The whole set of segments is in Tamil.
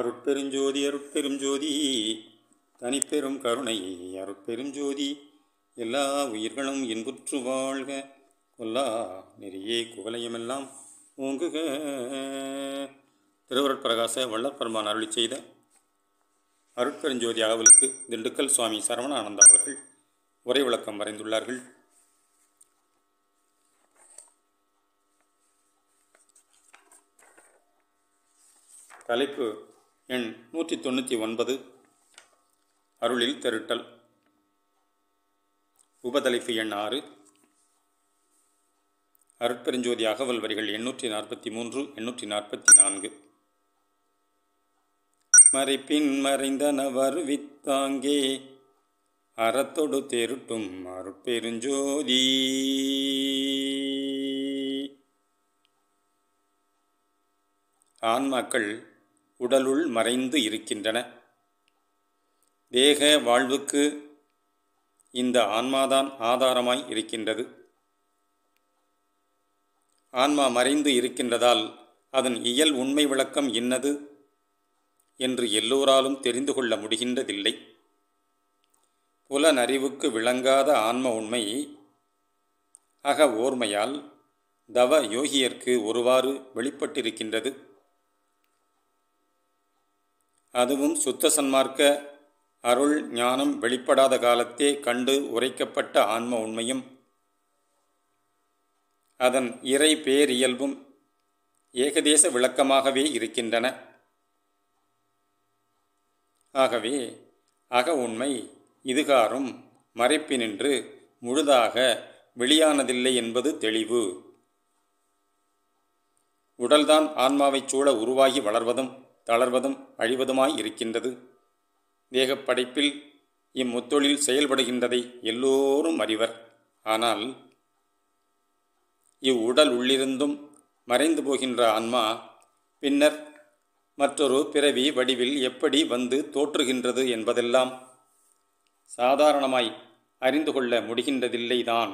அருட்பெருஞ்சோதி அருட்பெரும் ஜோதி தனிப்பெரும் கருணை அருட்பெரும் ஜோதி எல்லா உயிர்களும் இன்புற்று வாழ்க கொல்லா நிறைய குவலையுமெல்லாம் ஓங்குக திருவருட்பிரகாச வல்லப்பெருமான் அருளி செய்த அருட்பெருஞ்சோதி அகவலுக்கு திண்டுக்கல் சுவாமி சரவணானந்த அவர்கள் உரை விளக்கம் வரைந்துள்ளார்கள் தலைப்பு எண் நூற்றி தொண்ணூற்றி ஒன்பது அருளில் திருட்டல் உபதலைப்பு எண் ஆறு அருட்பெருஞ்சோதி அகவல் வரிகள் எண்ணூற்றி நாற்பத்தி மூன்று எண்ணூற்றி நாற்பத்தி நான்கு மறைப்பின் மறைந்தனவர் வித்தாங்கே அறத்தொடு தெருட்டும் அருட்பெருஞ்சோதி ஆன்மாக்கள் உடலுள் மறைந்து இருக்கின்றன தேக வாழ்வுக்கு இந்த ஆன்மாதான் ஆதாரமாய் இருக்கின்றது ஆன்மா மறைந்து இருக்கின்றதால் அதன் இயல் உண்மை விளக்கம் இன்னது என்று எல்லோராலும் தெரிந்து கொள்ள முடிகின்றதில்லை புலனறிவுக்கு விளங்காத ஆன்ம உண்மை அக ஓர்மையால் தவ யோகியர்க்கு ஒருவாறு வெளிப்பட்டிருக்கின்றது அதுவும் சுத்த சன்மார்க்க அருள் ஞானம் வெளிப்படாத காலத்தே கண்டு உரைக்கப்பட்ட ஆன்ம உண்மையும் அதன் இறை பேரியல்பும் ஏகதேச விளக்கமாகவே இருக்கின்றன ஆகவே அக உண்மை இதுகாரும் மறைப்பினின்று முழுதாக வெளியானதில்லை என்பது தெளிவு உடல்தான் ஆன்மாவைச் சூழ உருவாகி வளர்வதும் தளர்வதும் அழிவதுமாய் இருக்கின்றது தேகப்படைப்பில் இம்முத்தொழில் செயல்படுகின்றதை எல்லோரும் அறிவர் ஆனால் இவ்வுடல் உள்ளிருந்தும் மறைந்து போகின்ற ஆன்மா பின்னர் மற்றொரு பிறவி வடிவில் எப்படி வந்து தோற்றுகின்றது என்பதெல்லாம் சாதாரணமாய் அறிந்து கொள்ள முடிகின்றதில்லைதான்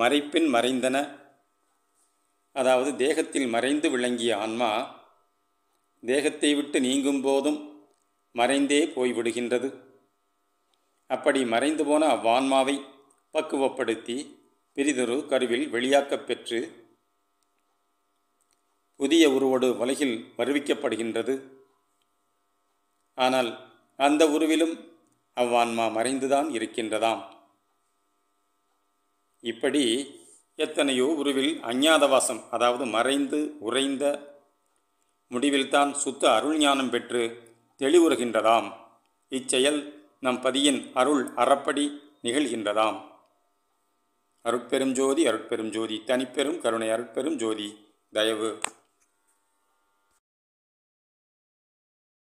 மறைப்பின் மறைந்தன அதாவது தேகத்தில் மறைந்து விளங்கிய ஆன்மா தேகத்தை விட்டு நீங்கும் போதும் மறைந்தே போய்விடுகின்றது அப்படி மறைந்து போன அவ்வான்மாவை பக்குவப்படுத்தி பிரிதொரு கருவில் வெளியாக்கப் பெற்று புதிய உருவோடு உலகில் வருவிக்கப்படுகின்றது ஆனால் அந்த உருவிலும் அவ்வான்மா மறைந்துதான் இருக்கின்றதாம் இப்படி எத்தனையோ உருவில் அஞ்ஞாதவாசம் அதாவது மறைந்து உறைந்த முடிவில்தான் சுத்த அருள் ஞானம் பெற்று தெளிவுறுகின்றதாம் இச்செயல் நம் பதியின் அருள் அறப்படி நிகழ்கின்றதாம் அருட்பெரும் ஜோதி அருட்பெரும் ஜோதி தனிப்பெரும் கருணை அருட்பெரும் ஜோதி தயவு